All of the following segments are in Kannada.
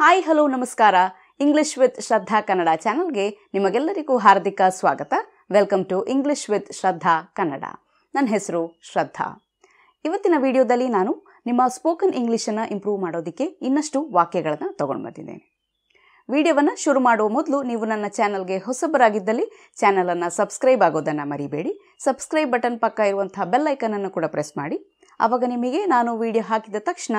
ಹಾಯ್ ಹಲೋ ನಮಸ್ಕಾರ ಇಂಗ್ಲಿಷ್ ವಿತ್ ಶ್ರದ್ಧಾ ಕನ್ನಡ ಚಾನಲ್ಗೆ ನಿಮಗೆಲ್ಲರಿಗೂ ಹಾರ್ದಿಕ ಸ್ವಾಗತ welcome to English with Shraddha Kannada ನನ್ನ ಹೆಸರು ಶ್ರದ್ಧಾ ಇವತ್ತಿನ ವಿಡಿಯೋದಲ್ಲಿ ನಾನು ನಿಮ್ಮ ಸ್ಪೋಕನ್ ಇಂಗ್ಲೀಷನ್ನು ಇಂಪ್ರೂವ್ ಮಾಡೋದಕ್ಕೆ ಇನ್ನಷ್ಟು ವಾಕ್ಯಗಳನ್ನು ತಗೊಂಡು ಬಂದಿದ್ದೇನೆ ವಿಡಿಯೋವನ್ನು ಶುರು ಮಾಡುವ ಮೊದಲು ನೀವು ನನ್ನ ಚಾನಲ್ಗೆ ಹೊಸಬರಾಗಿದ್ದಲ್ಲಿ ಚಾನಲನ್ನು ಸಬ್ಸ್ಕ್ರೈಬ್ ಆಗೋದನ್ನು ಮರಿಬೇಡಿ ಸಬ್ಸ್ಕ್ರೈಬ್ ಬಟನ್ ಪಕ್ಕ ಇರುವಂತಹ ಬೆಲ್ಲೈಕನನ್ನು ಕೂಡ ಪ್ರೆಸ್ ಮಾಡಿ ಆವಾಗ ನಿಮಗೆ ನಾನು ವಿಡಿಯೋ ಹಾಕಿದ ತಕ್ಷಣ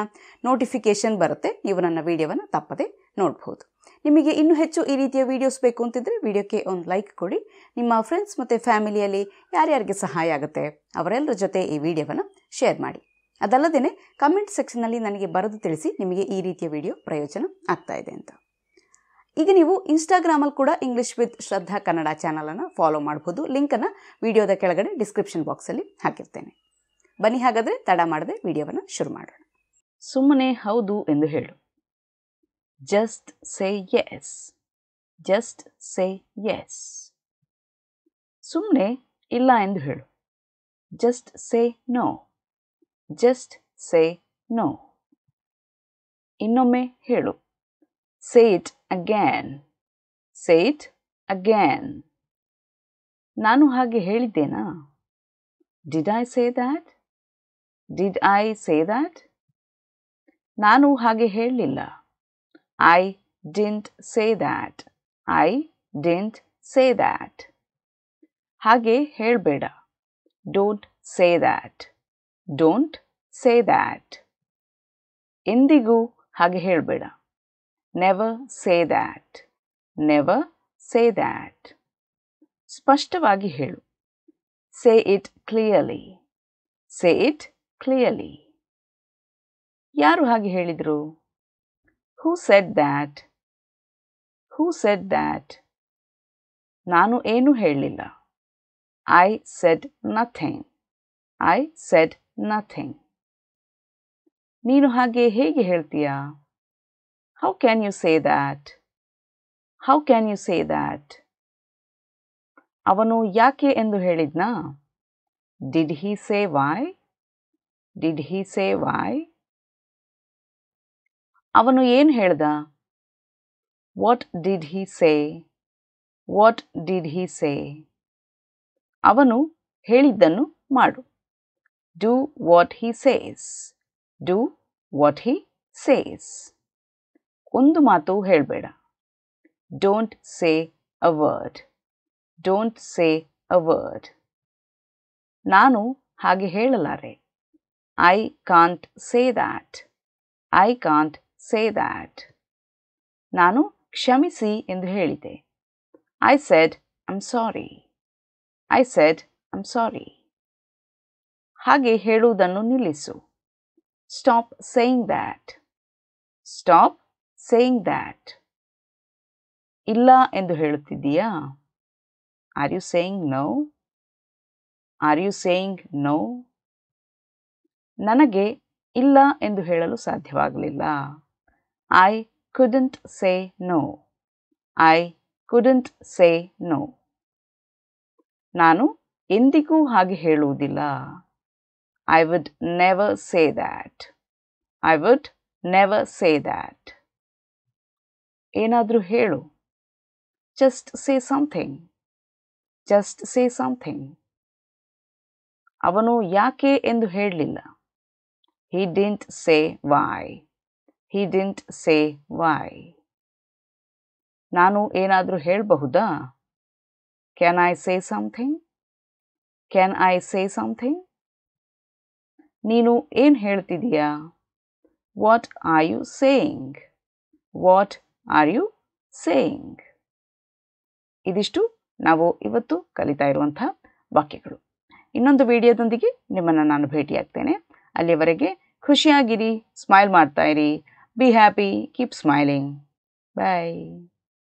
ನೋಟಿಫಿಕೇಷನ್ ಬರುತ್ತೆ ನೀವು ನನ್ನ ವಿಡಿಯೋವನ್ನು ತಪ್ಪದೆ ನೋಡ್ಬೋದು ನಿಮಗೆ ಇನ್ನೂ ಹೆಚ್ಚು ಈ ರೀತಿಯ ವೀಡಿಯೋಸ್ ಬೇಕು ಅಂತಿದ್ದರೆ ವಿಡಿಯೋಕ್ಕೆ ಒಂದು ಲೈಕ್ ಕೊಡಿ ನಿಮ್ಮ ಫ್ರೆಂಡ್ಸ್ ಮತ್ತು ಫ್ಯಾಮಿಲಿಯಲ್ಲಿ ಯಾರ್ಯಾರಿಗೆ ಸಹಾಯ ಆಗುತ್ತೆ ಅವರೆಲ್ಲರ ಜೊತೆ ಈ ವಿಡಿಯೋವನ್ನು ಶೇರ್ ಮಾಡಿ ಅದಲ್ಲದೆ ಕಮೆಂಟ್ ಸೆಕ್ಷನ್ನಲ್ಲಿ ನನಗೆ ಬರೆದು ತಿಳಿಸಿ ನಿಮಗೆ ಈ ರೀತಿಯ ವಿಡಿಯೋ ಪ್ರಯೋಜನ ಆಗ್ತಾ ಇದೆ ಅಂತ ಈಗ ನೀವು ಇನ್ಸ್ಟಾಗ್ರಾಮಲ್ಲಿ ಕೂಡ ಇಂಗ್ಲೀಷ್ ವಿತ್ ಶ್ರದ್ಧಾ ಕನ್ನಡ ಚಾನಲನ್ನು ಫಾಲೋ ಮಾಡ್ಬೋದು ಲಿಂಕನ್ನು ವಿಡಿಯೋದ ಕೆಳಗಡೆ ಡಿಸ್ಕ್ರಿಪ್ಷನ್ ಬಾಕ್ಸಲ್ಲಿ ಹಾಕಿರ್ತೇನೆ ಬನ್ನಿ ಹಾಗಾದ್ರೆ ತಡ ಮಾಡದೆ ವಿಡಿಯೋವನ್ನು ಶುರು ಮಾಡೋಣ ಸುಮ್ಮನೆ ಹೌದು ಎಂದು ಹೇಳು just say yes just say yes ಸುಮ್ಮನೆ ಇಲ್ಲ ಎಂದು ಹೇಳು just say no just say no ಇನ್ನೊಮ್ಮೆ ಹೇಳು say it again say it again ನಾನು ಹಾಗೆ ಹೇಳಿದ್ದೇನಾ did I say that Did I say that? ನಾನು ಹಾಗೆ ಹೇಳಲಿಲ್ಲ I didn't say that I didn't say that ಹಾಗೆ ಹೇಳಬೇಡ don't say that don't say that ಎಂದಿಗೂ ಹಾಗೆ ಹೇಳಬೇಡ never say that never say that ಸ್ಪಷ್ಟವಾಗಿ ಹೇಳು say it clearly say it clearly ಯಾರು ಹಾಗೆ ಹೇಳಿದರು who said that who said that ನಾನು ಏನೂ ಹೇಳಿಲ್ಲ I said nothing I said nothing ನೀನು ಹಾಗೆ ಹೇಗೆ ಹೇಳ್ತೀಯಾ how can you say that how can you say that ಅವನು ಯಾಕೆ ಎಂದು ಹೇಳಿದ್ನಾ did he say why did he say why ಅವನು ಏನು ಹೇಳ್ದ what did he say what did he say ಅವನು ಹೇಳಿದ್ದನ್ನು ಮಾಡು do what he says do what he says ಒಂದು ಮಾತು ಹೇಳಬೇಡ don't say a word don't say a word ನಾನು ಹಾಗೆ ಹೇಳಲಾರೆ I can't say that. I can't say that. ನಾನು ಕ್ಷಮಿಸಿ ಎಂದು ಹೇಳಿದೆ I said I'm sorry I said I'm sorry ಹಾಗೆ ಹೇಳುವುದನ್ನು ನಿಲ್ಲಿಸು stop saying that stop saying that ಇಲ್ಲ ಎಂದು ಹೇಳುತ್ತಿದ್ದೀಯಾ are you saying no are you saying no ನನಗೆ ಇಲ್ಲ ಎಂದು ಹೇಳಲು ಸಾಧ್ಯವಾಗಲಿಲ್ಲ I couldn't say no I couldn't say no ನಾನು ಎಂದಿಗೂ ಹಾಗೆ ಹೇಳುವುದಿಲ್ಲ I would never say that I would never say that ಏನಾದರೂ ಹೇಳು just say something just say something ಅವನು ಯಾಕೆ ಎಂದು ಹೇಳಲಿಲ್ಲ He didn't say why. He didn't say why. ನಾನು ಏನಾದರೂ ಹೇಳಬಹುದಾ can I say something can I say something ನೀನು ಏನು ಹೇಳ್ತಿದೀಯಾ what are you saying what are you saying ಇದಿಷ್ಟು ನಾವು ಇವತ್ತು ಕಲಿತಾ ಇರುವಂಥ ವಾಕ್ಯಗಳು ಇನ್ನೊಂದು ವಿಡಿಯೋದೊಂದಿಗೆ ನಿಮ್ಮನ್ನು ನಾನು ಭೇಟಿಯಾಗ್ತೇನೆ ಅಲ್ಲಿವರೆಗೆ ಖುಷಿಯಾಗಿರಿ ಸ್ಮೈಲ್ ಮಾಡ್ತಾ ಇರಿ be happy keep smiling bye